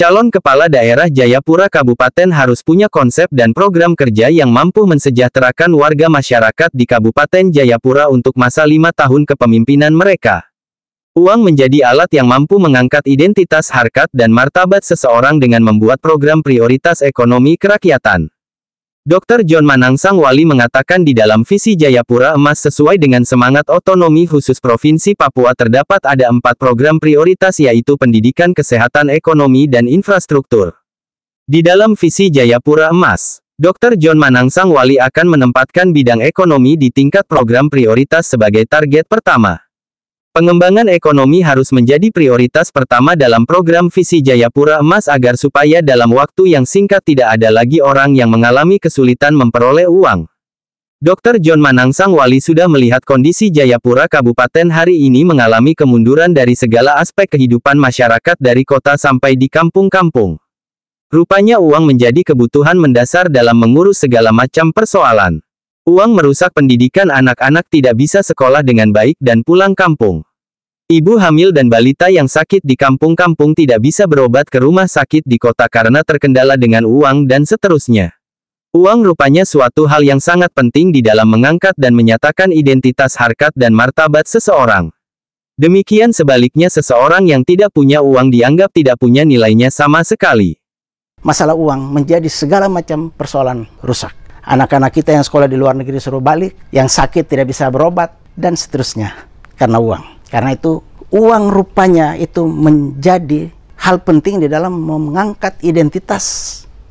Calon kepala daerah Jayapura Kabupaten harus punya konsep dan program kerja yang mampu mensejahterakan warga masyarakat di Kabupaten Jayapura untuk masa lima tahun kepemimpinan mereka. Uang menjadi alat yang mampu mengangkat identitas harkat dan martabat seseorang dengan membuat program prioritas ekonomi kerakyatan. Dr. John Manangsang Wali mengatakan di dalam visi Jayapura Emas sesuai dengan semangat otonomi khusus Provinsi Papua terdapat ada empat program prioritas yaitu pendidikan kesehatan ekonomi dan infrastruktur. Di dalam visi Jayapura Emas, Dr. John Manangsang Wali akan menempatkan bidang ekonomi di tingkat program prioritas sebagai target pertama. Pengembangan ekonomi harus menjadi prioritas pertama dalam program visi Jayapura Emas agar supaya dalam waktu yang singkat tidak ada lagi orang yang mengalami kesulitan memperoleh uang. Dr. John Manangsang Wali sudah melihat kondisi Jayapura Kabupaten hari ini mengalami kemunduran dari segala aspek kehidupan masyarakat dari kota sampai di kampung-kampung. Rupanya uang menjadi kebutuhan mendasar dalam mengurus segala macam persoalan. Uang merusak pendidikan anak-anak tidak bisa sekolah dengan baik dan pulang kampung. Ibu hamil dan balita yang sakit di kampung-kampung tidak bisa berobat ke rumah sakit di kota karena terkendala dengan uang dan seterusnya. Uang rupanya suatu hal yang sangat penting di dalam mengangkat dan menyatakan identitas harkat dan martabat seseorang. Demikian sebaliknya seseorang yang tidak punya uang dianggap tidak punya nilainya sama sekali. Masalah uang menjadi segala macam persoalan rusak. Anak-anak kita yang sekolah di luar negeri suruh balik, yang sakit tidak bisa berobat, dan seterusnya karena uang. Karena itu uang rupanya itu menjadi hal penting di dalam mengangkat identitas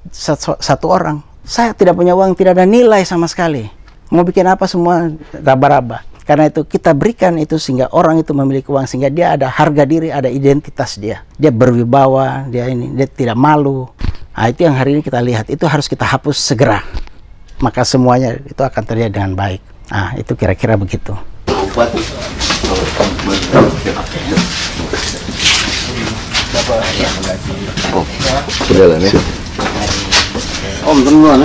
satu orang. Saya tidak punya uang, tidak ada nilai sama sekali. Mau bikin apa semua raba-raba. Karena itu kita berikan itu sehingga orang itu memiliki uang sehingga dia ada harga diri, ada identitas dia. Dia berwibawa, dia ini, dia tidak malu. Nah, itu yang hari ini kita lihat. Itu harus kita hapus segera maka semuanya itu akan terlihat dengan baik. Nah, itu kira-kira begitu. Obat Oh, udah Om, teman